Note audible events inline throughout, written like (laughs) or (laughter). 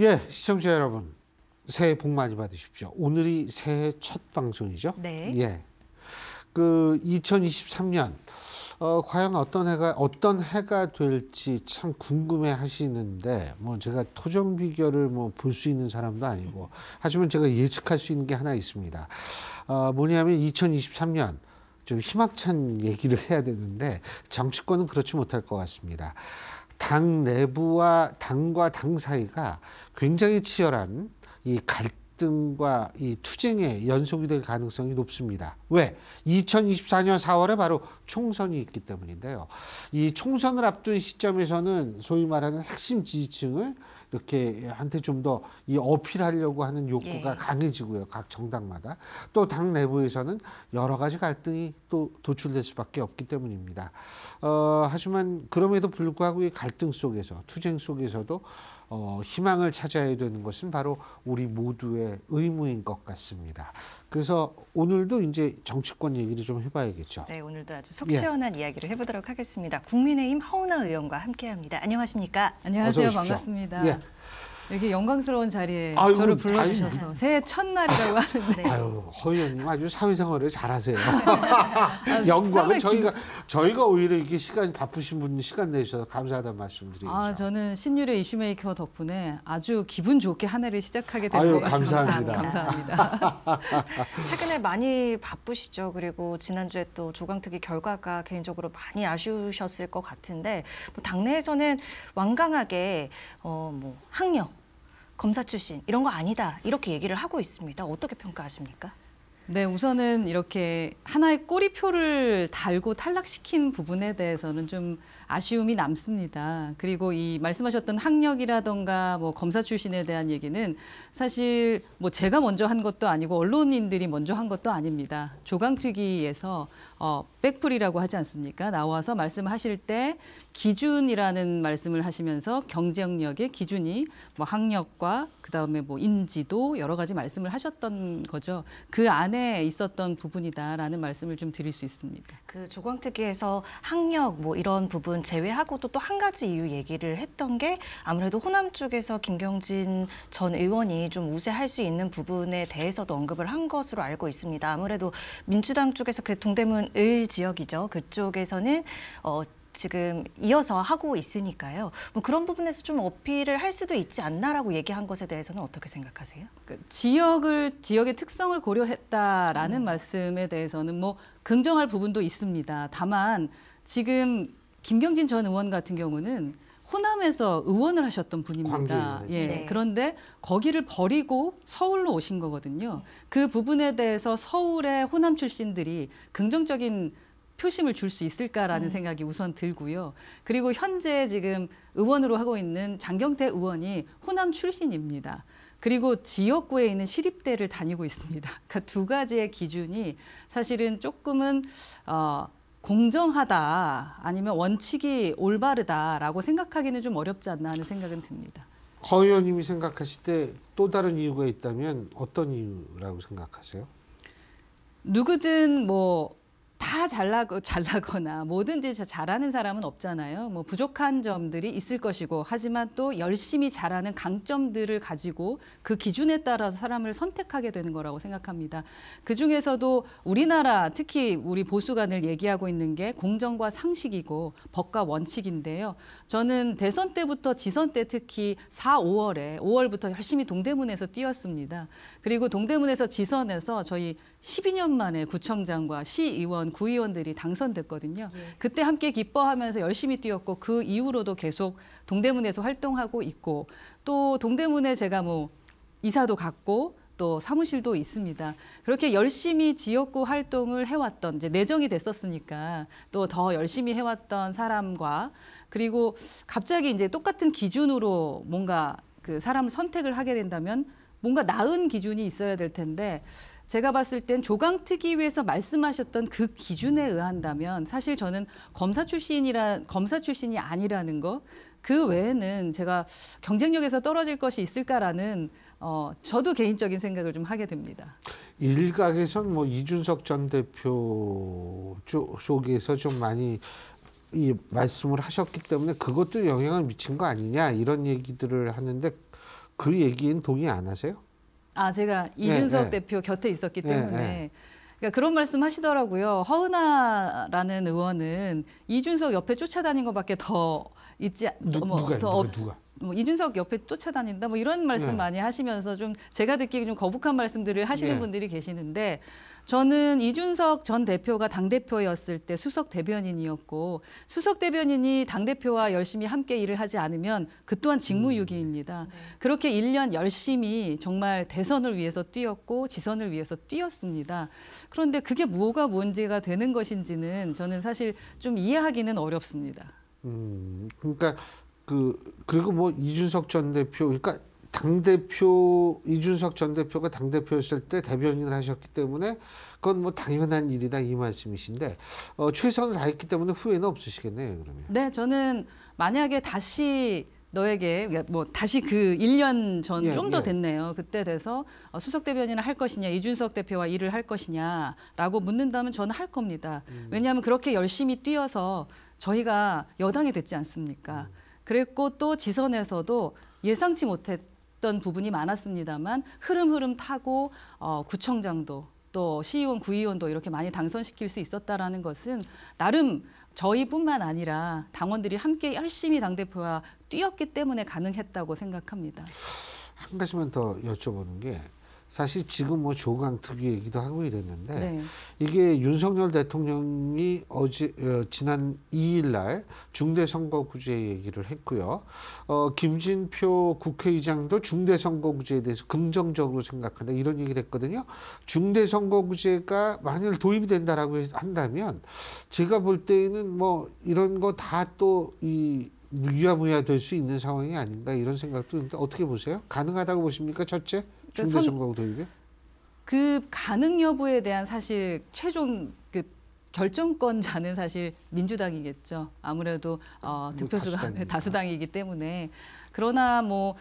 예, 시청자 여러분. 새해 복 많이 받으십시오. 오늘이 새해 첫 방송이죠. 네. 예. 그 2023년 어, 과연 어떤 해가 어떤 해가 될지 참 궁금해 하시는데 뭐 제가 토정 비결을 뭐 볼 수 있는 사람도 아니고 하지만 제가 예측할 수 있는 게 하나 있습니다. 어, 뭐냐면 2023년 좀 희망찬 얘기를 해야 되는데 정치권은 그렇지 못할 것 같습니다. 당 내부와 당과 당 사이가 굉장히 치열한 이 갈등과 이 투쟁의 연속이 될 가능성이 높습니다. 왜? 2024년 4월에 바로 총선이 있기 때문인데요. 이 총선을 앞둔 시점에서는 소위 말하는 핵심 지지층을 이렇게 한테 좀 더 이 어필하려고 하는 욕구가 예. 강해지고요. 각 정당마다. 또 당 내부에서는 여러 가지 갈등이 또 도출될 수밖에 없기 때문입니다. 어, 하지만 그럼에도 불구하고 이 갈등 속에서 투쟁 속에서도 어, 희망을 찾아야 되는 것은 바로 우리 모두의 의무인 것 같습니다. 그래서 오늘도 이제 정치권 얘기를 좀 해봐야겠죠. 네, 오늘도 아주 속 시원한 예. 이야기를 해보도록 하겠습니다. 국민의힘 허은아 의원과 함께합니다. 안녕하십니까? 안녕하세요, 반갑습니다. 예. 이렇게 영광스러운 자리에 아유, 저를 불러주셔서 아유, 새해 첫날이라고 하는데 아유 허위원님 아주 사회생활을 잘하세요 (laughs) 아, (laughs) 영광은 저희가 저희가 오히려 이렇게 시간 바쁘신 분 시간 내셔서 감사하다는 말씀드리죠 아 저는 신유래 이슈메이커 덕분에 아주 기분 좋게 한 해를 시작하게 된것 같습니다 감사합니다 감사합니다 (laughs) 최근에 많이 바쁘시죠 그리고 지난주에 또 조강특위 결과가 개인적으로 많이 아쉬우셨을 것 같은데 뭐 당내에서는 완강하게 어뭐 학력 검사 출신 이런 거 아니다 이렇게 얘기를 하고 있습니다. 어떻게 평가하십니까? 네, 우선은 이렇게 하나의 꼬리표를 달고 탈락시킨 부분에 대해서는 좀 아쉬움이 남습니다. 그리고 이 말씀하셨던 학력이라던가 뭐 검사 출신에 대한 얘기는 사실 뭐 제가 먼저 한 것도 아니고 언론인들이 먼저 한 것도 아닙니다. 조강특위에서 어, 백풀이라고 하지 않습니까? 나와서 말씀하실 때 기준이라는 말씀을 하시면서 경쟁력의 기준이 뭐 학력과 그다음에 뭐 인지도 여러 가지 말씀을 하셨던 거죠. 그 안에 있었던 부분이다라는 말씀을 좀 드릴 수 있습니다. 그 조광특위에서 학력 뭐 이런 부분 제외하고도 또 한 가지 이유 얘기를 했던 게 아무래도 호남 쪽에서 김경진 전 의원이 좀 우세할 수 있는 부분에 대해서도 언급을 한 것으로 알고 있습니다. 아무래도 민주당 쪽에서 그 동대문 을 지역이죠. 그쪽에서는 어, 지금 이어서 하고 있으니까요. 뭐 그런 부분에서 좀 어필을 할 수도 있지 않나라고 얘기한 것에 대해서는 어떻게 생각하세요? 그 지역을 지역의 특성을 고려했다라는 음. 말씀에 대해서는 뭐 긍정할 부분도 있습니다. 다만 지금 김경진 전 의원 같은 경우는 호남에서 의원을 하셨던 분입니다. 예. 네. 그런데 거기를 버리고 서울로 오신 거거든요. 그 부분에 대해서 서울의 호남 출신들이 긍정적인 표심을 줄 수 있을까라는 음. 생각이 우선 들고요. 그리고 현재 지금 의원으로 하고 있는 장경태 의원이 호남 출신입니다. 그리고 지역구에 있는 시립대를 다니고 있습니다. (laughs) 그러니까 가지의 기준이 사실은 조금은 어, 공정하다 아니면 원칙이 올바르다라고 생각하기는 좀 어렵지 않나 하는 생각은 듭니다. 허 의원님이 생각하실 때 또 다른 이유가 있다면 어떤 이유라고 생각하세요? 누구든 뭐다 잘나고 (laughs) 잘나거나 뭐든지 잘하는 사람은 없잖아요. 뭐 부족한 점들이 있을 것이고 하지만 또 열심히 잘하는 강점들을 가지고 그 기준에 따라 서 사람을 선택하게 되는 거라고 생각합니다. 그 중에서도 우리나라 특히 우리 보수가 늘 얘기하고 있는 게 공정과 상식이고 법과 원칙인데요. 저는 대선 때부터 지선 때 특히 4, 5월에 5월부터 열심히 동대문에서 뛰었습니다. 그리고 동대문에서 지선에서 저희 12년 만에 구청장과 시의원 구의원들이 당선됐거든요. 예. 그때 함께 기뻐하면서 열심히 뛰었고 그 이후로도 계속 동대문에서 활동하고 있고 또 동대문에 제가 뭐 이사도 갔고 또 사무실도 있습니다. 그렇게 열심히 지역구 활동을 해왔던 이제 내정이 됐었으니까 또 더 열심히 해왔던 사람과 그리고 갑자기 이제 똑같은 기준으로 뭔가 그 사람 선택을 하게 된다면 뭔가 나은 기준이 있어야 될 텐데 제가 봤을 땐 조강특위위에서 말씀하셨던 그 기준에 의한다면 사실 저는 검사 출신이라 검사 출신이 아니라는 거. 그 외에는 제가 경쟁력에서 떨어질 것이 있을까라는 어, 저도 개인적인 생각을 좀 하게 됩니다. 일각에선 뭐 이준석 전 대표 쪽에서 좀 많이 이 말씀을 하셨기 때문에 그것도 영향을 미친 거 아니냐 이런 얘기들을 하는데 그 얘기엔 동의 안 하세요? 아 제가 네, 이준석 네, 대표 곁에 있었기 네, 때문에 네. 그러니까 그런 말씀 하시더라고요. 허은아라는 의원은 이준석 옆에 쫓아다닌 것밖에 더 있지 누, 뭐, 누가, 더 누가, 누가. 뭐 이준석 옆에 쫓아다닌다 뭐 이런 말씀 네. 많이 하시면서 좀 제가 듣기에 좀 거북한 말씀들을 하시는 네. 분들이 계시는데 저는 이준석 전 대표가 당 대표였을 때 수석 대변인이었고 수석 대변인이 당 대표와 열심히 함께 일을 하지 않으면 그 또한 직무유기입니다. 음. 네. 그렇게 1년 열심히 정말 대선을 위해서 뛰었고 지선을 위해서 뛰었습니다. 그런데 그게 뭐가 문제가 되는 것인지는 저는 사실 좀 이해하기는 어렵습니다. 음, 그러니까 그 그리고 뭐 이준석 전 대표 그러니까 당 대표 이준석 전 대표가 당 대표였을 때 대변인을 하셨기 때문에 그건 뭐 당연한 일이다 이 말씀이신데 어, 최선을 다했기 때문에 후회는 없으시겠네요 그러면. 네 저는 만약에 다시 너에게 뭐 다시 그 1년 전 좀더 예, 예, 됐네요. 그때 돼서 어, 수석 대변인을 할 것이냐, 이준석 대표와 일을 할 것이냐라고 묻는다면 저는 할 겁니다. 음. 왜냐하면 그렇게 열심히 뛰어서 저희가 여당이 됐지 않습니까? 음. 그랬고 또 지선에서도 예상치 못했던 부분이 많았습니다만 흐름 흐름 타고 어, 구청장도 또 시의원, 구의원도 이렇게 많이 당선시킬 수 있었다라는 것은 나름 저희뿐만 아니라 당원들이 함께 열심히 당대표와 뛰었기 때문에 가능했다고 생각합니다. 한 가지만 더 여쭤보는 게 사실 지금 뭐 조강 특위 얘기도 하고 이랬는데 네. 이게 윤석열 대통령이 어제 어, 지난 2일 날 중대선거구제 얘기를 했고요. 어 김진표 국회의장도 중대선거구제에 대해서 긍정적으로 생각한다 이런 얘기를 했거든요. 중대선거구제가 만일 도입이 된다라고 한다면 제가 볼 때에는 뭐 이런 거 다 또이 유야무야 될 수 있는 상황이 아닌가 이런 생각도 있는데 어떻게 보세요? 가능하다고 보십니까? 첫째? 중대청구하입이그 그러니까 가능 여부에 대한 사실 최종 그 결정권자는 사실 민주당이겠죠. 아무래도 어, 음, 득표수가 다수당. (laughs) 다수당이기 때문에 그러나 뭐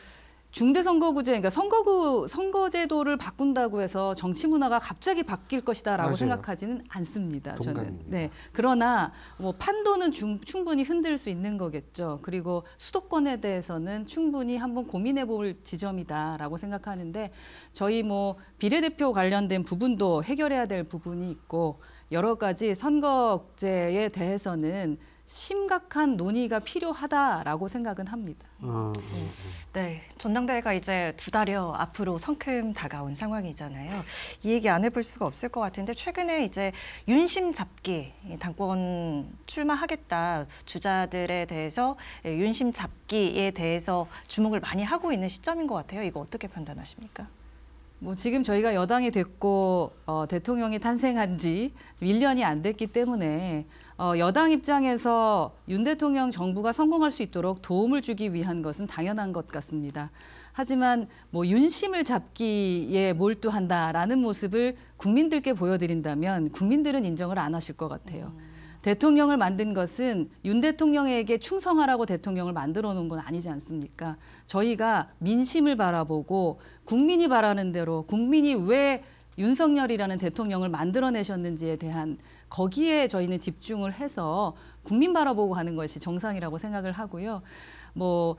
중대선거구제, 그러니까 선거구 선거제도를 바꾼다고 해서 정치 문화가 갑자기 바뀔 것이다라고 생각하지는 않습니다. 동감입니다. 저는. 네. 그러나 뭐 판도는 중, 충분히 흔들 수 있는 거겠죠. 그리고 수도권에 대해서는 충분히 한번 고민해 볼 지점이다라고 생각하는데 저희 뭐 비례대표 관련된 부분도 해결해야 될 부분이 있고 여러 가지 선거제에 대해서는 심각한 논의가 필요하다라고 생각은 합니다. 어, 어, 어. 네. 네, 전당대회가 이제 두 달여 앞으로 성큼 다가온 상황이잖아요. 이 얘기 안 해볼 수가 없을 것 같은데 최근에 이제 윤심 잡기 당권 출마하겠다 주자들에 대해서 예, 윤심 잡기에 대해서 주목을 많이 하고 있는 시점인 것 같아요. 이거 어떻게 판단하십니까? 뭐 지금 저희가 여당이 됐고 어, 대통령이 탄생한 지 1년이 안 됐기 때문에 어, 여당 입장에서 윤 대통령 정부가 성공할 수 있도록 도움을 주기 위한 것은 당연한 것 같습니다. 하지만 뭐 윤심을 잡기에 몰두한다라는 모습을 국민들께 보여드린다면 국민들은 인정을 안 하실 것 같아요. 음. 대통령을 만든 것은 윤 대통령에게 충성하라고 대통령을 만들어 놓은 건 아니지 않습니까? 저희가 민심을 바라보고 국민이 바라는 대로 국민이 왜 윤석열이라는 대통령을 만들어내셨는지에 대한 거기에 저희는 집중을 해서 국민 바라보고 가는 것이 정상이라고 생각을 하고요. 뭐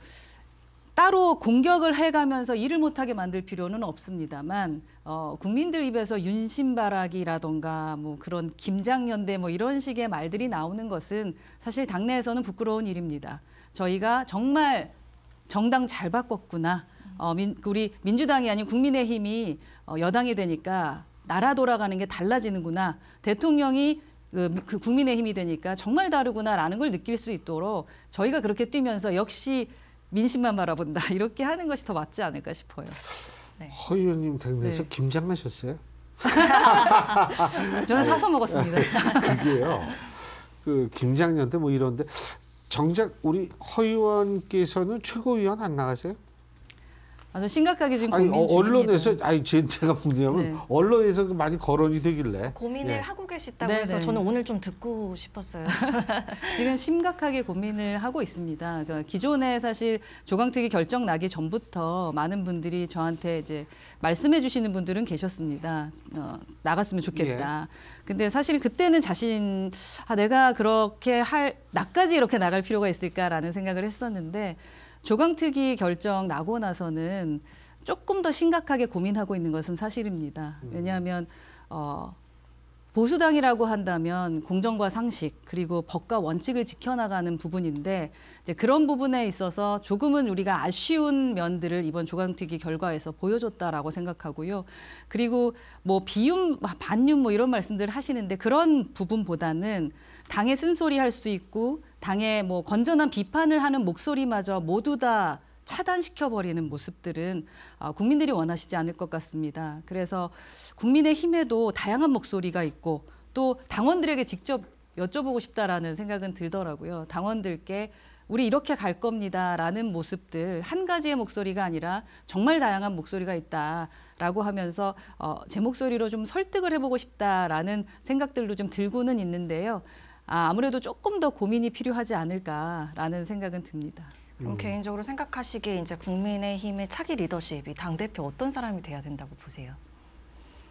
따로 공격을 해가면서 일을 못하게 만들 필요는 없습니다만 어, 국민들 입에서 윤신바라기라던가 뭐 그런 김장연대 뭐 이런 식의 말들이 나오는 것은 사실 당내에서는 부끄러운 일입니다. 저희가 정말 정당 잘 바꿨구나. 어, 민, 우리 민주당이 아닌 국민의힘이 어, 여당이 되니까 나라 돌아가는 게 달라지는구나. 대통령이 그, 그 국민의 힘이 되니까 정말 다르구나라는 걸 느낄 수 있도록 저희가 그렇게 뛰면서 역시 민심만 바라본다 (laughs) 이렇게 하는 것이 더 맞지 않을까 싶어요. 네. 허 의원님 댁내에서 네. 김장하셨어요? (laughs) 저는 사서 먹었습니다. 이게요. 그 김장년 때 뭐 이런데 정작 우리 허 의원께서는 최고위원 안 나가세요? 아주 심각하게 지금 아니, 고민 어, 중입니다. 언론에서 아니 제, 제가 뭐냐면 네. 언론에서 그 많이 거론이 되길래 고민을 예. 하고 계시다고 네네. 해서 네. 저는 오늘 좀 듣고 싶었어요. (laughs) 지금 심각하게 고민을 하고 있습니다. 그러니까 기존에 사실 조강특위 결정 나기 전부터 많은 분들이 저한테 이제 말씀해 주시는 분들은 계셨습니다. 어, 나갔으면 좋겠다. 예. 근데 사실 그때는 자신 아 내가 그렇게 할 나까지 이렇게 나갈 필요가 있을까라는 생각을 했었는데 조강특위 결정 나고 나서는 조금 더 심각하게 고민하고 있는 것은 사실입니다. 음. 왜냐하면 어, 보수당이라고 한다면 공정과 상식 그리고 법과 원칙을 지켜나가는 부분인데 이제 그런 부분에 있어서 조금은 우리가 아쉬운 면들을 이번 조강특위 결과에서 보여줬다라고 생각하고요. 그리고 뭐 비윤, 반윤 뭐 이런 말씀들을 하시는데 그런 부분보다는 당의 쓴소리 할 수 있고 당의 뭐 건전한 비판을 하는 목소리마저 모두 다 차단시켜버리는 모습들은 아, 국민들이 원하시지 않을 것 같습니다. 그래서 국민의 힘에도 다양한 목소리가 있고 또 당원들에게 직접 여쭤보고 싶다라는 생각은 들더라고요. 당원들께 우리 이렇게 갈 겁니다라는 모습들 한 가지의 목소리가 아니라 정말 다양한 목소리가 있다라고 하면서 어, 제 목소리로 좀 설득을 해보고 싶다라는 생각들도 좀 들고는 있는데요. 아, 아무래도 조금 더 고민이 필요하지 않을까라는 생각은 듭니다. 그럼 음. 개인적으로 생각하시기에 이제 국민의힘의 차기 리더십이 당 대표 어떤 사람이 돼야 된다고 보세요?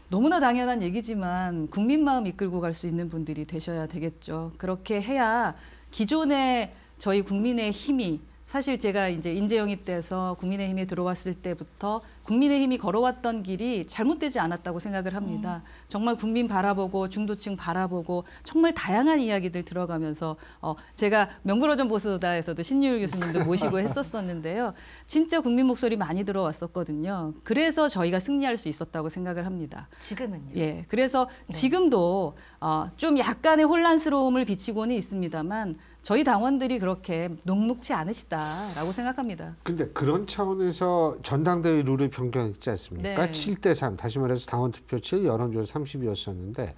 너무나 당연한 얘기지만 국민 마음 이끌고 갈 수 있는 분들이 되셔야 되겠죠. 그렇게 해야 기존의 저희 국민의 힘이 사실 제가 이제 인재 영입돼서 국민의힘에 들어왔을 때부터 국민의힘이 걸어왔던 길이 잘못되지 않았다고 생각을 합니다. 음. 정말 국민 바라보고 중도층 바라보고 정말 다양한 이야기들 들어가면서 어, 제가 명불허전 보수다에서도 신유일 교수님도 (laughs) 모시고 했었었는데요. 진짜 국민 목소리 많이 들어왔었거든요. 그래서 저희가 승리할 수 있었다고 생각을 합니다. 지금은요? 예, 그래서 네. 지금도 어, 좀 약간의 혼란스러움을 비치고는 있습니다만 저희 당원들이 그렇게 녹록치 않으시다라고 생각합니다. 근데 그런 차원에서 전당대회 룰을 변경 있지 않습니까? 네. 7대 3, 다시 말해서 당원 투표 7, 여론조사 30이었었는데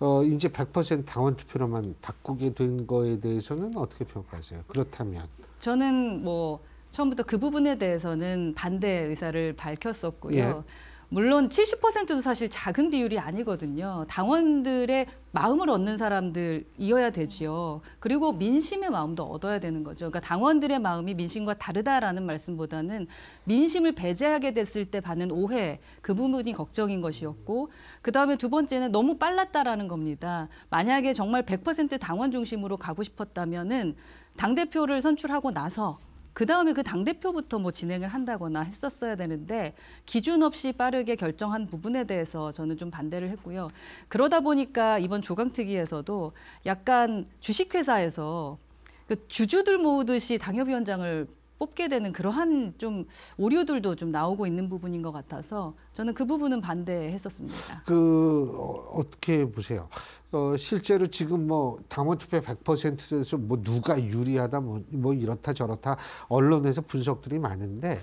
어 이제 100% 당원 투표로만 바꾸게 된 거에 대해서는 어떻게 평가하세요? 그렇다면 저는 뭐 처음부터 그 부분에 대해서는 반대 의사를 밝혔었고요. 예. 물론 70%도 사실 작은 비율이 아니거든요. 당원들의 마음을 얻는 사람들이어야 되지요. 그리고 민심의 마음도 얻어야 되는 거죠. 그러니까 당원들의 마음이 민심과 다르다라는 말씀보다는 민심을 배제하게 됐을 때 받는 오해 그 부분이 걱정인 것이었고 그다음에 두 번째는 너무 빨랐다라는 겁니다. 만약에 정말 100% 당원 중심으로 가고 싶었다면은 당 대표를 선출하고 나서 그 다음에 그 당대표부터 뭐 진행을 한다거나 했었어야 되는데 기준 없이 빠르게 결정한 부분에 대해서 저는 좀 반대를 했고요. 그러다 보니까 이번 조강특위에서도 약간 주식회사에서 그 주주들 모으듯이 당협위원장을 뽑게 되는 그러한 좀 오류들도 좀 나오고 있는 부분인 것 같아서 저는 그 부분은 반대했었습니다. 그 어, 떻게 보세요? 어, 실제로 지금 뭐 당원 투표 100%에서 뭐 누가 유리하다 뭐, 뭐 이렇다 저렇다 언론에서 분석들이 많은데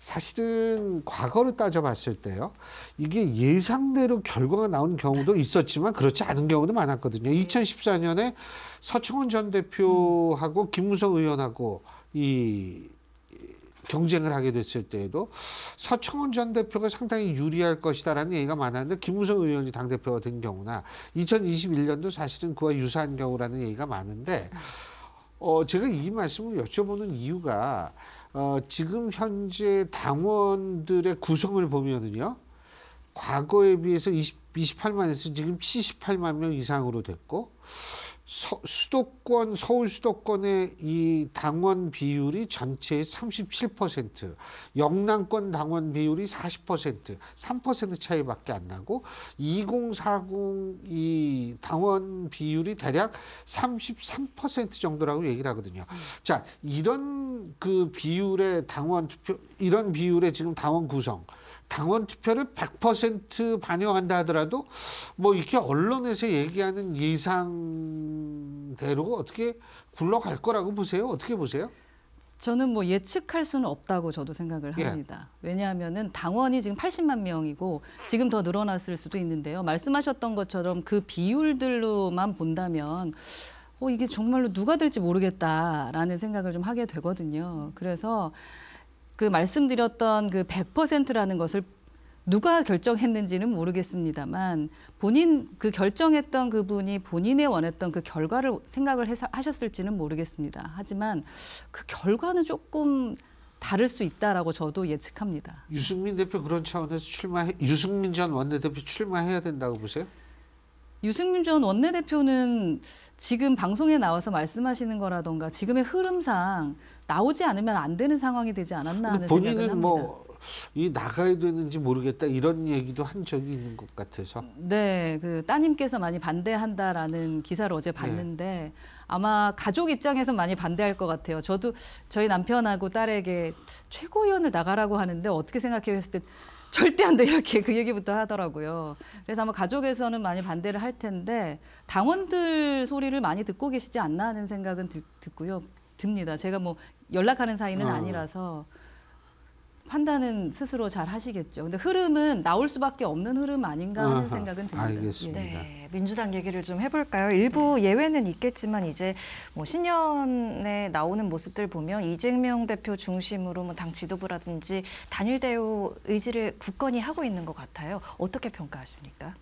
사실은 과거를 따져봤을 때요 이게 예상대로 결과가 나온 경우도 있었지만 그렇지 않은 경우도 많았거든요. 2014년에 서청원 전 대표하고 김무성 의원하고 이 경쟁을 하게 됐을 때에도 서청원 전 대표가 상당히 유리할 것이다라는 얘기가 많았는데 김무성 의원이 당대표가 된 경우나 2021년도 사실은 그와 유사한 경우라는 얘기가 많은데 어, 제가 이 말씀을 여쭤보는 이유가 어, 지금 현재 당원들의 구성을 보면은요 과거에 비해서 20 28만에서 지금 78만 명 이상으로 됐고 서, 수도권 서울 수도권의 이 당원 비율이 전체의 37% 영남권 당원 비율이 40% 3% 차이밖에 안 나고 2040이 당원 비율이 대략 33% 정도라고 얘기를 하거든요. 자 이런 그 비율의 당원 투표 이런 비율의 지금 당원 구성 당원 투표를 100% 반영한다 하더라도 뭐 이렇게 언론에서 얘기하는 예상대로 어떻게 굴러갈 거라고 보세요? 어떻게 보세요? 저는 뭐 예측할 수는 없다고 저도 생각을 예. 합니다. 예. 왜냐하면은 당원이 지금 80만 명이고 지금 더 늘어났을 수도 있는데요. 말씀하셨던 것처럼 그 비율들로만 본다면 어, 이게 정말로 누가 될지 모르겠다라는 생각을 좀 하게 되거든요. 그래서 그 말씀드렸던 그 100%라는 것을 누가 결정했는지는 모르겠습니다만 본인 그 결정했던 그분이 본인의 원했던 그 결과를 생각을 해서 하셨을지는 모르겠습니다. 하지만 그 결과는 조금 다를 수 있다라고 저도 예측합니다. 유승민 대표 그런 차원에서 출마 유승민 전 원내대표 출마해야 된다고 보세요? 유승민 전 원내대표는 지금 방송에 나와서 말씀하시는 거라던가 지금의 흐름상 나오지 않으면 안 되는 상황이 되지 않았나 하는 본인은 생각을 합니다. 뭐이 나가야 되는지 모르겠다 이런 얘기도 한 적이 있는 것 같아서. 네, 그 따님께서 많이 반대한다라는 기사를 어제 네. 봤는데 네. 아마 가족 입장에서 많이 반대할 것 같아요. 저도 저희 남편하고 딸에게 최고위원을 나가라고 하는데 어떻게 생각해요 했을 때 절대 안 돼 이렇게 그 얘기부터 하더라고요. 그래서 아마 가족에서는 많이 반대를 할 텐데 당원들 소리를 많이 듣고 계시지 않나 하는 생각은 들, 듣고요. 듭니다. 제가 뭐 연락하는 사이는 어. 아니라서 판단은 스스로 잘 하시겠죠. 근데 흐름은 나올 수밖에 없는 흐름 아닌가 하는 아하, 생각은 듭니다. 알겠습니다. 예. 네, 민주당 얘기를 좀 해볼까요? 일부 예외는 있겠지만 이제 뭐 신년에 나오는 모습들 보면 이재명 대표 중심으로 뭐 당 지도부라든지 단일 대우 의지를 굳건히 하고 있는 것 같아요. 어떻게 평가하십니까?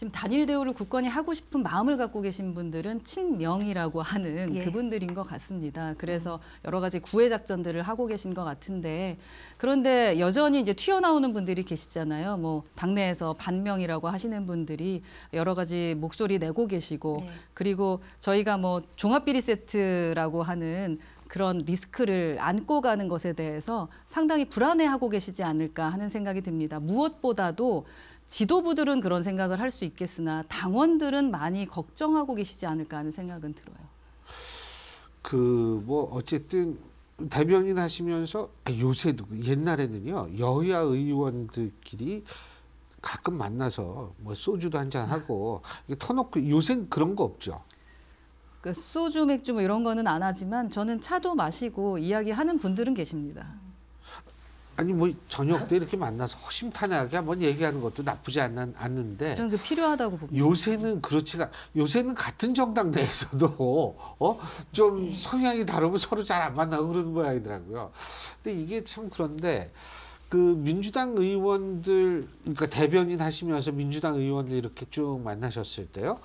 지금 단일 대우를 굳건히 하고 싶은 마음을 갖고 계신 분들은 친명이라고 하는 예. 그분들인 것 같습니다. 그래서 음. 여러 가지 구애 작전들을 하고 계신 것 같은데 그런데 여전히 이제 튀어나오는 분들이 계시잖아요. 뭐 당내에서 반명이라고 하시는 분들이 여러 가지 목소리 내고 계시고 네. 그리고 저희가 뭐 종합 비리 세트라고 하는 그런 리스크를 안고 가는 것에 대해서 상당히 불안해하고 계시지 않을까 하는 생각이 듭니다. 무엇보다도 지도부들은 그런 생각을 할 수 있겠으나 당원들은 많이 걱정하고 계시지 않을까 하는 생각은 들어요. 그 뭐 어쨌든 대변인 하시면서 아, 요새도 옛날에는요 여야 의원들끼리 가끔 만나서 뭐 소주도 한잔 하고 터놓고 요새 그런 거 없죠. 그 소주 맥주 뭐 이런 거는 안 하지만 저는 차도 마시고 이야기하는 분들은 계십니다. 아니 뭐 저녁 때 이렇게 만나서 허심탄회하게 한번 얘기하는 것도 나쁘지 않, 않는데 저는 그 필요하다고 봅니다. 요새는 그렇지가 요새는 같은 정당 내에서도 어좀 네. 성향이 다르면 서로 잘 안 만나고 그러는 모양이더라고요. 근데 이게 참 그런데 그 민주당 의원들 그러니까 대변인 하시면서 민주당 의원들 이렇게 쭉 만나셨을 때요.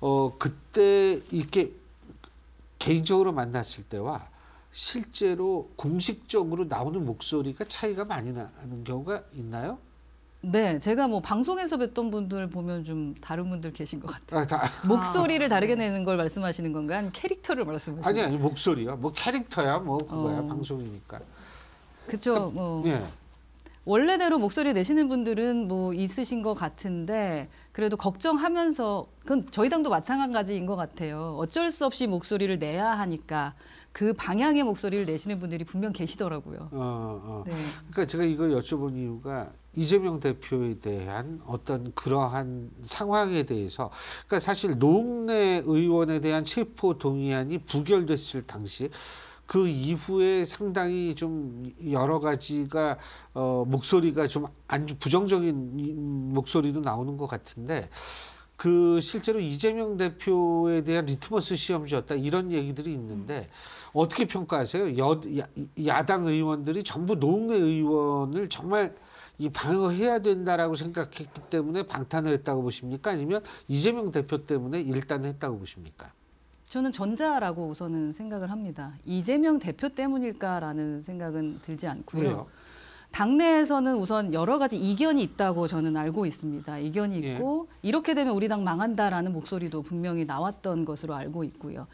어 그때 이렇게 개인적으로 만났을 때와 실제로 공식적으로 나오는 목소리가 차이가 많이 나는 경우가 있나요? 네, 제가 뭐 방송에서 뵀던 분들 보면 좀 다른 분들 계신 것 같아요. 아, 다, 목소리를 아. 다르게 내는 걸 말씀하시는 건가? 아니 캐릭터를 말씀하시는 아니 아니 목소리야. 뭐 캐릭터야 뭐 그거야 어. 방송이니까. 그렇죠. 뭐 예. 원래대로 목소리 내시는 분들은 뭐 있으신 것 같은데 그래도 걱정하면서 그건 저희 당도 마찬가지인 것 같아요. 어쩔 수 없이 목소리를 내야 하니까 그 방향의 목소리를 내시는 분들이 분명 계시더라고요. 어, 어. 네. 그러니까 제가 이걸 여쭤본 이유가 이재명 대표에 대한 어떤 그러한 상황에 대해서 그러니까 사실 노웅 의원에 대한 체포 동의안이 부결됐을 당시 그 이후에 상당히 좀 여러 가지가 어, 목소리가 좀안 부정적인 목소리도 나오는 것 같은데 그 실제로 이재명 대표에 대한 리트머스 시험지였다 이런 얘기들이 있는데 어떻게 평가하세요? 여, 야, 당 의원들이 전부 노웅래 의원을 정말 이 방어해야 된다라고 생각했기 때문에 방탄을 했다고 보십니까? 아니면 이재명 대표 때문에 일단 했다고 보십니까? 저는 전자라고 우선은 생각을 합니다. 이재명 대표 때문일까라는 생각은 들지 않고요. 왜요? 당내에서는 우선 여러 가지 이견이 있다고 저는 알고 있습니다. 이견이 예. 있고 예. 이렇게 되면 우리 당 망한다라는 목소리도 분명히 나왔던 것으로 알고 있고요.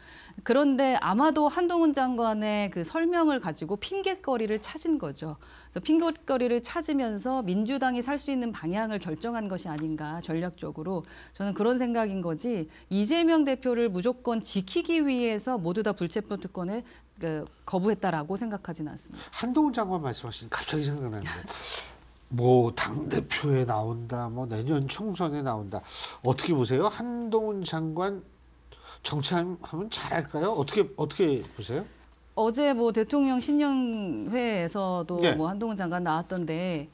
그런데 아마도 한동훈 장관의 그 설명을 가지고 핑곗거리를 찾은 거죠. 그래서 핑곗거리를 찾으면서 민주당이 살 수 있는 방향을 결정한 것이 아닌가 전략적으로 저는 그런 생각인 거지 이재명 대표를 무조건 지키기 위해서 모두 다 불체포 특권에 그 거부했다라고 생각하지는 않습니다. 한동훈 장관 말씀하신 갑자기 생각나는데 (laughs) 뭐 당 대표에 나온다, 뭐 내년 총선에 나온다. 어떻게 보세요? 한동훈 장관 정치하면 잘할까요? 어떻게 어떻게 보세요? 어제 뭐 대통령 신년회에서도 네. 뭐 한동훈 장관 나왔던데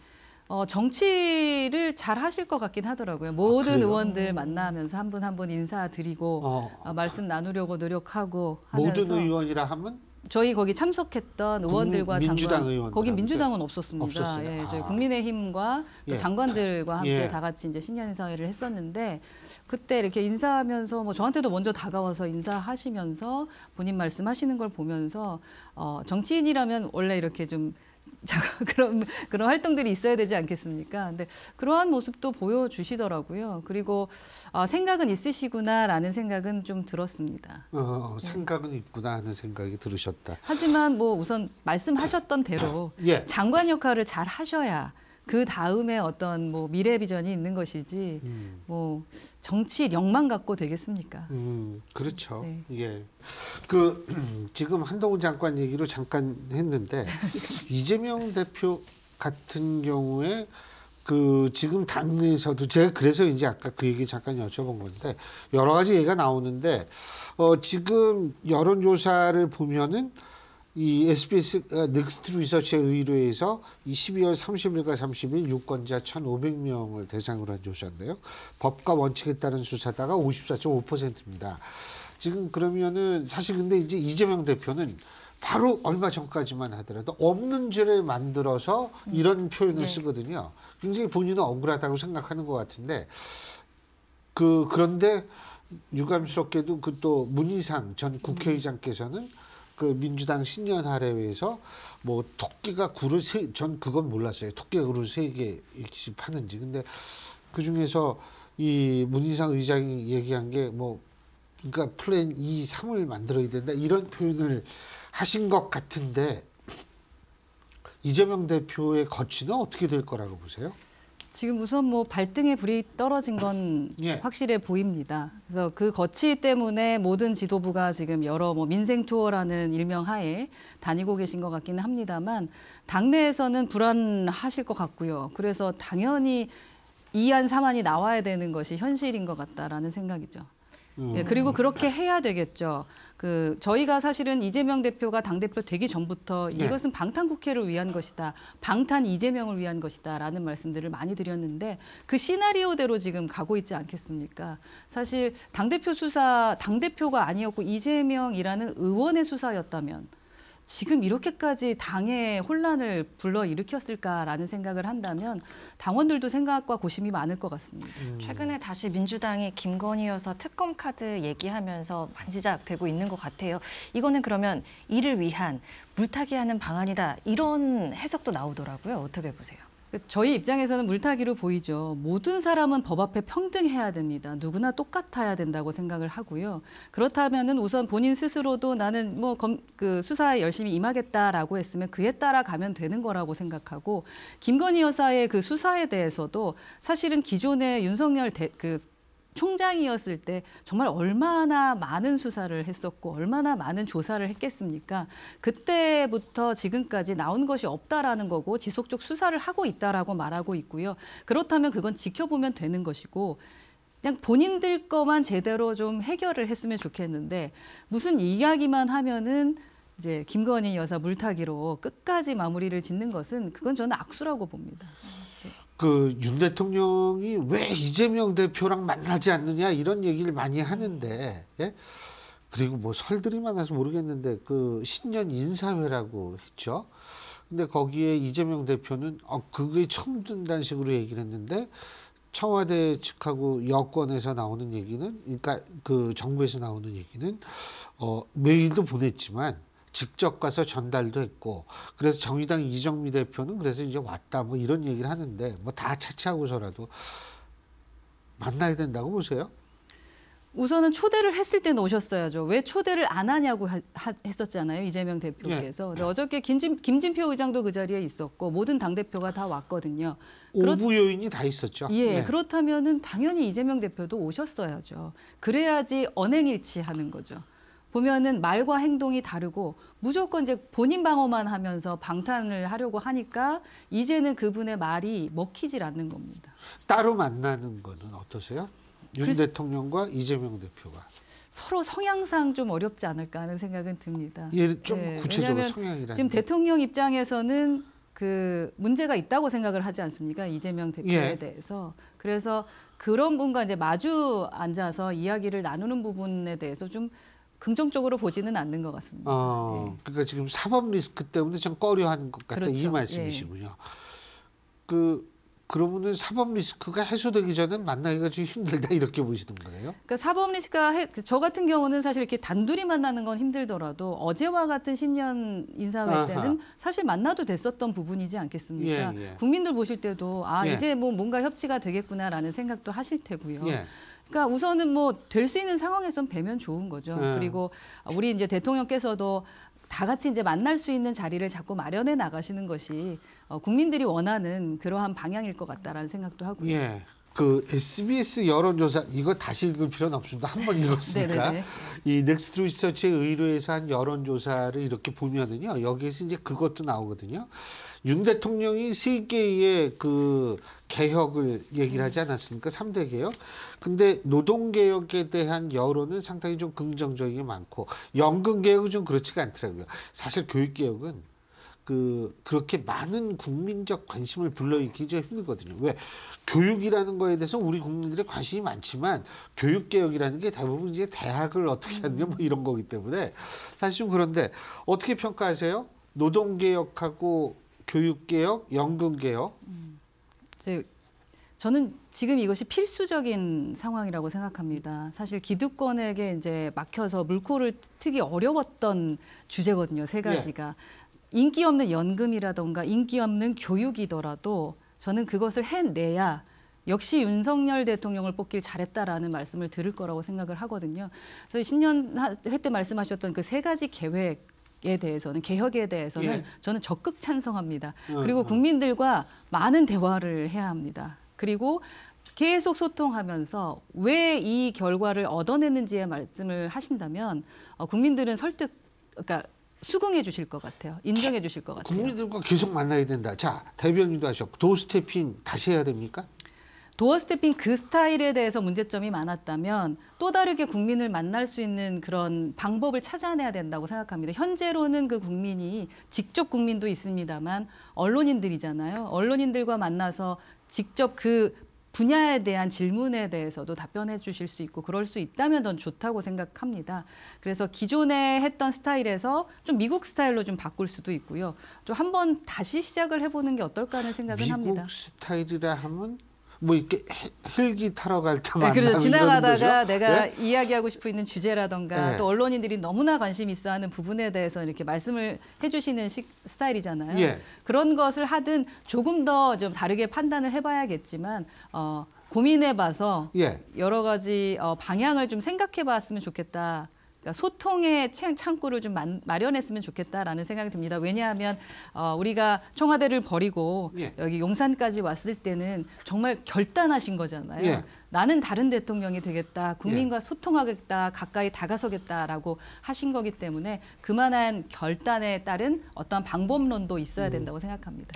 어, 정치를 잘 하실 것 같긴 하더라고요. 모든 아, 의원들 만나면서 한 분 한 분 인사드리고 어. 어, 말씀 나누려고 노력하고 하면서 모든 의원이라 하면 저희 거기 참석했던 의원들과 민주당 장관, 거기 민주당은 없었습니다. 없었어요. 예, 저희 아. 국민의힘과 또 예. 장관들과 함께 예. 다 같이 이제 신년 사회를 했었는데 그때 이렇게 인사하면서 뭐 저한테도 먼저 다가와서 인사하시면서 본인 말씀하시는 걸 보면서 어, 정치인이라면 원래 이렇게 좀 자, (laughs) 그런 그런 활동들이 있어야 되지 않겠습니까? 근데 그러한 모습도 보여주시더라고요. 그리고 아, 생각은 있으시구나라는 생각은 좀 들었습니다. 어, 어 네. 생각은 있구나 하는 생각이 들으셨다. 하지만 뭐 우선 말씀하셨던 대로 예. 장관 역할을 잘 하셔야 그 다음에 어떤 뭐 미래 비전이 있는 것이지 음. 뭐 정치력만 갖고 되겠습니까? 음, 그렇죠. 네. 예. 그 (clears throat) 지금 한동훈 장관 얘기로 잠깐 했는데 (laughs) 이재명 대표 같은 경우에 그 지금 당내에서도 제가 그래서 이제 아까 그 얘기 잠깐 여쭤본 건데 여러 가지 얘기가 나오는데 어 지금 여론조사를 보면은 이 SBS 아, 넥스트 리서치 의뢰에서 이 12월 30일과 30일 유권자 1,500명을 대상으로 한 조사인데요. 법과 원칙에 따른 수사다가 54.5%입니다. 지금 그러면은 사실 근데 이제 이재명 대표는 바로 얼마 전까지만 하더라도 없는 죄를 만들어서 이런 표현을 네. 쓰거든요. 굉장히 본인은 억울하다고 생각하는 것 같은데 그 그런데 유감스럽게도 그 또 문희상 전 국회의장께서는 그 민주당 신년 할애회에서 뭐 토끼가 굴을 세, 전 그건 몰랐어요. 토끼가 굴을 세 개씩 파는지. 근데 그 중에서 이 문희상 의장이 얘기한 게 뭐 그러니까 플랜 2, 3을 만들어야 된다 이런 표현을 하신 것 같은데 이재명 대표의 거취는 어떻게 될 거라고 보세요? 지금 우선 뭐 발등에 불이 떨어진 건 예. 확실해 보입니다. 그래서 그 거치 때문에 모든 지도부가 지금 여러 뭐 민생 투어라는 일명 하에 다니고 계신 것 같기는 합니다만 당내에서는 불안하실 것 같고요. 그래서 당연히 이안 삼안이 나와야 되는 것이 현실인 것 같다라는 생각이죠. 음. 예, 그리고 그렇게 해야 되겠죠. 그 저희가 사실은 이재명 대표가 당 대표 되기 전부터 네. 이것은 방탄 국회를 위한 것이다, 방탄 이재명을 위한 것이다라는 말씀들을 많이 드렸는데 그 시나리오대로 지금 가고 있지 않겠습니까? 사실 당 대표 수사 당 대표가 아니었고 이재명이라는 의원의 수사였다면 지금 이렇게까지 당의 혼란을 불러일으켰을까라는 생각을 한다면 당원들도 생각과 고심이 많을 것 같습니다. 음. 최근에 다시 민주당이 김건희 여서 특검 카드 얘기하면서 만지작되고 있는 것 같아요. 이거는 그러면 이를 위한 물타기하는 방안이다 이런 해석도 나오더라고요. 어떻게 보세요? 그러니까 저희 입장에서는 물타기로 보이죠. 모든 사람은 법 앞에 평등해야 됩니다. 누구나 똑같아야 된다고 생각을 하고요. 그렇다면 우선 본인 스스로도 나는 뭐 검, 그 수사에 열심히 임하겠다라고 했으면 그에 따라 가면 되는 거라고 생각하고 김건희 여사의 그 수사에 대해서도 사실은 기존의 윤석열 대, 그 총장이었을 때 정말 얼마나 많은 수사를 했었고 얼마나 많은 조사를 했겠습니까? 그때부터 지금까지 나온 것이 없다라는 거고 지속적 수사를 하고 있다라고 말하고 있고요. 그렇다면 그건 지켜보면 되는 것이고 그냥 본인들 것만 제대로 좀 해결을 했으면 좋겠는데 무슨 이야기만 하면은 이제 김건희 여사 물타기로 끝까지 마무리를 짓는 것은 그건 저는 악수라고 봅니다. 그윤 대통령이 왜 이재명 대표랑 만나지 않느냐 이런 얘기를 많이 하는데 예? 그리고 뭐 설들이 많아서 모르겠는데 그 신년 인사회라고 했죠. 근데 거기에 이재명 대표는 어 그게 처음 든다는 식으로 얘기를 했는데 청와대 측하고 여권에서 나오는 얘기는 그러니까 그 정부에서 나오는 얘기는 어 메일도 보냈지만 직접 가서 전달도 했고 그래서 정의당 이정미 대표는 그래서 이제 왔다 뭐 이런 얘기를 하는데 뭐 다 차치하고서라도 만나야 된다고 보세요? 우선은 초대를 했을 때는 오셨어야죠. 왜 초대를 안 하냐고 하, 했었잖아요. 이재명 대표께서. 네. 어저께 김진, 김진표 의장도 그 자리에 있었고 모든 당대표가 다 왔거든요. 그 오부 요인이 다 있었죠. 예, 네. 예. 그렇다면 은 당연히 이재명 대표도 오셨어야죠. 그래야지 언행일치하는 거죠. 보면은 말과 행동이 다르고 무조건 이제 본인 방어만 하면서 방탄을 하려고 하니까 이제는 그분의 말이 먹히질 않는 겁니다. 따로 만나는 거는 어떠세요? 윤 대통령과 이재명 대표가. 서로 성향상 좀 어렵지 않을까 하는 생각은 듭니다. 예좀 네, 구체적으로 성향이라 지금 대통령 입장에서는 그 문제가 있다고 생각을 하지 않습니까? 이재명 대표에 예. 대해서. 그래서 그런 분과 이제 마주 앉아서 이야기를 나누는 부분에 대해서 좀 긍정적으로 보지는 않는 것 같습니다. 어, 네. 그러니까 지금 사법 리스크 때문에 좀 꺼려하는 것 같다 그렇죠. 이 말씀이시군요. 예. 그 그러면은 사법 리스크가 해소되기 전에 만나기가 좀 힘들다 이렇게 보시는 거예요? 그러니까 사법 리스크가 해, 그 저 같은 경우는 사실 이렇게 단둘이 만나는 건 힘들더라도 어제와 같은 신년 인사회 아하. 때는 사실 만나도 됐었던 부분이지 않겠습니까? 예, 예. 국민들 보실 때도 아 예. 이제 뭐 뭔가 협치가 되겠구나라는 생각도 하실 테고요. 예. 그러니까 우선은 뭐 될 수 있는 상황에선 뵈면 좋은 거죠. 네. 그리고 우리 이제 대통령께서도 다 같이 이제 만날 수 있는 자리를 자꾸 마련해 나가시는 것이 어, 국민들이 원하는 그러한 방향일 것 같다라는 생각도 하고요. 예. 그 SBS 여론조사 이거 다시 읽을 필요는 없습니다. 한번 (laughs) 네, 읽었으니까. 네, 네. 이 넥스트 리서치의 의뢰에서 한 여론조사를 이렇게 보면은요. 여기에서 이제 그것도 나오거든요. 윤 대통령이 세 개의 그 개혁을 얘기를 하지 않았습니까? 3대 개혁. 근데 노동개혁에 대한 여론은 상당히 좀 긍정적이 많고 연금개혁은 좀 그렇지가 않더라고요. 사실 교육개혁은 그 그렇게 많은 국민적 관심을 불러일으키기 힘들거든요. 왜 교육이라는 거에 대해서 우리 국민들의 관심이 많지만 교육 개혁이라는 게 대부분 이제 대학을 어떻게 음. 하느냐 뭐 이런 거기 때문에 사실 좀 그런데 어떻게 평가하세요? 노동 개혁하고 교육 개혁, 연금 개혁. 음, 저는 지금 이것이 필수적인 상황이라고 생각합니다. 사실 기득권에게 이제 막혀서 물꼬를 트기 어려웠던 주제거든요. 세 예. 가지가. 예. 인기 없는 연금이라던가 인기 없는 교육이더라도 저는 그것을 해내야 역시 윤석열 대통령을 뽑길 잘했다라는 말씀을 들을 거라고 생각을 하거든요. 그래서 신년회 때 말씀하셨던 그 세 가지 계획 에 대해서는 개혁에 대해서는 예. 저는 적극 찬성합니다. 음, 그리고 음. 국민들과 많은 대화를 해야 합니다. 그리고 계속 소통하면서 왜 이 결과를 얻어냈는지의 말씀을 하신다면 어, 국민들은 설득 그러니까 수긍해 주실 것 같아요. 인정해 주실 것 같아요. 국민들과 계속 만나야 된다. 자, 대변인도 하셨고 도어 스태핑 다시 해야 됩니까? 도어 스태핑 그 스타일에 대해서 문제점이 많았다면 또 다르게 국민을 만날 수 있는 그런 방법을 찾아내야 된다고 생각합니다. 현재로는 그 국민이 직접 국민도 있습니다만 언론인들이잖아요. 언론인들과 만나서 직접 그 분야에 대한 질문에 대해서도 답변해 주실 수 있고 그럴 수 있다면 더 좋다고 생각합니다. 그래서 기존에 했던 스타일에서 좀 미국 스타일로 좀 바꿀 수도 있고요. 좀 한번 다시 시작을 해보는 게 어떨까 하는 생각은 미국 합니다. 미국 스타일이라 하면 뭐 이렇게 헬기 타러 갈 때만 네, 그래서 지나가다가 내가 네? 이야기하고 싶어 있는 주제라던가 네. 또 언론인들이 너무나 관심 있어 하는 부분에 대해서 이렇게 말씀을 해 주시는 스타일이잖아요. 예. 그런 것을 하든 조금 더 좀 다르게 판단을 해 봐야겠지만 어 고민해 봐서 예. 여러 가지 어 방향을 좀 생각해 봤으면 좋겠다. 그러니까 소통의 창구를 좀 마련했으면 좋겠다라는 생각이 듭니다. 왜냐하면 어, 우리가 청와대를 버리고 예. 여기 용산까지 왔을 때는 정말 결단하신 거잖아요. 예. 나는 다른 대통령이 되겠다, 국민과 예. 소통하겠다, 가까이 다가서겠다라고 하신 거기 때문에 그만한 결단에 따른 어떠한 방법론도 있어야 음. 된다고 생각합니다.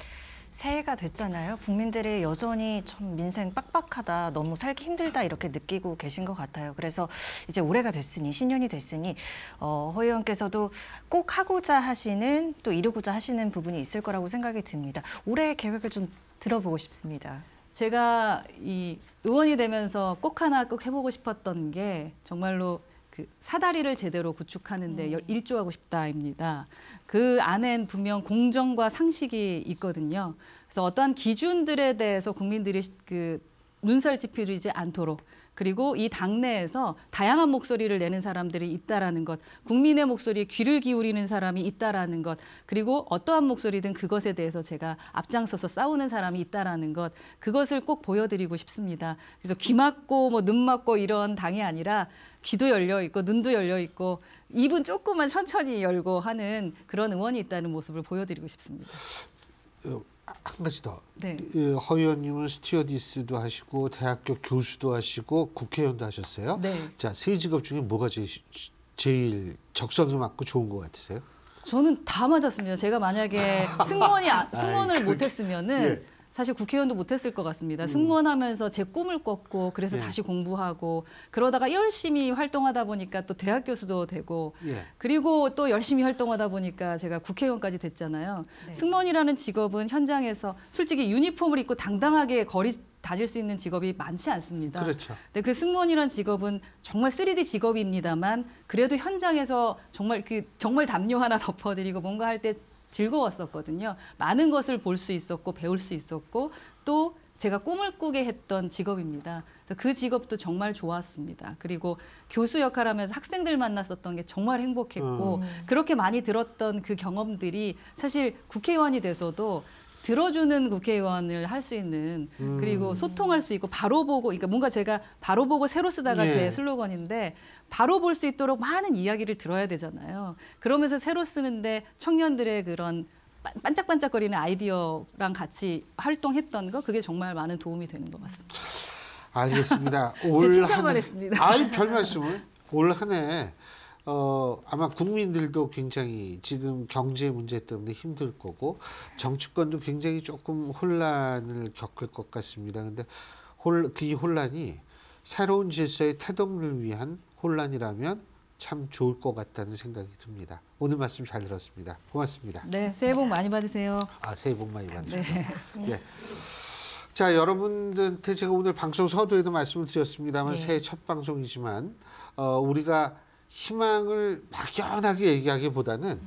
새해가 됐잖아요. 국민들이 여전히 참 민생 빡빡하다, 너무 살기 힘들다 이렇게 느끼고 계신 것 같아요. 그래서 이제 올해가 됐으니 신년이 됐으니 어, 허 의원께서도 꼭 하고자 하시는 또 이루고자 하시는 부분이 있을 거라고 생각이 듭니다. 올해 계획을 좀 들어보고 싶습니다. 제가 이 의원이 되면서 꼭 하나 꼭 해보고 싶었던 게 정말로 그 사다리를 제대로 구축하는데 음. 일조하고 싶다입니다. 그 안엔 분명 공정과 상식이 있거든요. 그래서 어떠한 기준들에 대해서 국민들이 그 눈살 찌푸리지 않도록 그리고 이 당내에서 다양한 목소리를 내는 사람들이 있다라는 것, 국민의 목소리에 귀를 기울이는 사람이 있다라는 것, 그리고 어떠한 목소리든 그것에 대해서 제가 앞장서서 싸우는 사람이 있다라는 것, 그것을 꼭 보여드리고 싶습니다. 그래서 귀 막고 뭐 눈 막고 이런 당이 아니라 귀도 열려 있고 눈도 열려 있고 입은 조금만 천천히 열고 하는 그런 의원이 있다는 모습을 보여드리고 싶습니다. 어, 한 가지 더. 네. 허 의원님은 스튜어디스도 하시고 대학교 교수도 하시고 국회의원도 하셨어요. 네. 자, 세 직업 중에 뭐가 제일, 제일 적성에 맞고 좋은 것 같으세요? 저는 다 맞았습니다. 제가 만약에 (laughs) 승무원이 아, 승무원을 못했으면은 예. 사실 국회의원도 못했을 것 같습니다. 음. 승무원하면서 제 꿈을 꿨고 그래서 예. 다시 공부하고 그러다가 열심히 활동하다 보니까 또 대학 교수도 되고 예. 그리고 또 열심히 활동하다 보니까 제가 국회의원까지 됐잖아요. 네. 승무원이라는 직업은 현장에서 솔직히 유니폼을 입고 당당하게 거리 다닐 수 있는 직업이 많지 않습니다. 그렇죠. 근데 그 승무원이란 직업은 정말 3D 직업입니다만 그래도 현장에서 정말 그 정말 담요 하나 (laughs) 덮어드리고 뭔가 할때 즐거웠었거든요. 많은 것을 볼 수 있었고 배울 수 있었고 또 제가 꿈을 꾸게 했던 직업입니다. 그 직업도 정말 좋았습니다. 그리고 교수 역할 하면서 학생들 만났었던 게 정말 행복했고 음. 그렇게 많이 들었던 그 경험들이 사실 국회의원이 돼서도 들어주는 국회의원을 할 수 있는 음. 그리고 소통할 수 있고 바로 보고 그러니까 뭔가 제가 바로 보고 새로 쓰다가 예. 제 슬로건인데 바로 볼 수 있도록 많은 이야기를 들어야 되잖아요. 그러면서 새로 쓰는데 청년들의 그런 반짝반짝거리는 아이디어랑 같이 활동했던 거 그게 정말 많은 도움이 되는 것 같습니다. 알겠습니다. 올제 (laughs) 칭찬만 한... 했습니다. 아별 말씀을 올 한해 어, 아마 국민들도 굉장히 지금 경제 문제 때문에 힘들 거고 정치권도 굉장히 조금 혼란을 겪을 것 같습니다. 근데 홀, 그 혼란이 새로운 질서의 태동을 위한 혼란이라면 참 좋을 것 같다는 생각이 듭니다. 오늘 말씀 잘 들었습니다. 고맙습니다. 네, 새해 복 많이 받으세요. 아, 새해 복 많이 받으세요. 네. (laughs) 네. 자, 여러분들한테 제가 오늘 방송 서두에도 말씀을 드렸습니다만 네. 새해 첫 방송이지만 어, 우리가 희망을 막연하게 얘기하기보다는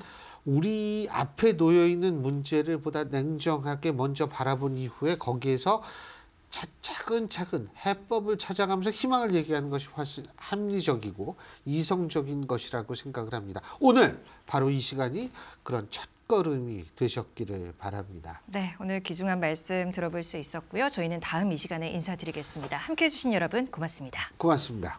우리 앞에 놓여 있는 문제를 보다 냉정하게 먼저 바라본 이후에 거기에서 차, 근차근 해법을 찾아가면서 희망을 얘기하는 것이 훨씬 합리적이고 이성적인 것이라고 생각을 합니다. 오늘 바로 이 시간이 그런 첫 걸음이 되셨기를 바랍니다. 네, 오늘 귀중한 말씀 들어볼 수 있었고요. 저희는 다음 이 시간에 인사드리겠습니다. 함께해 주신 여러분 고맙습니다. 고맙습니다.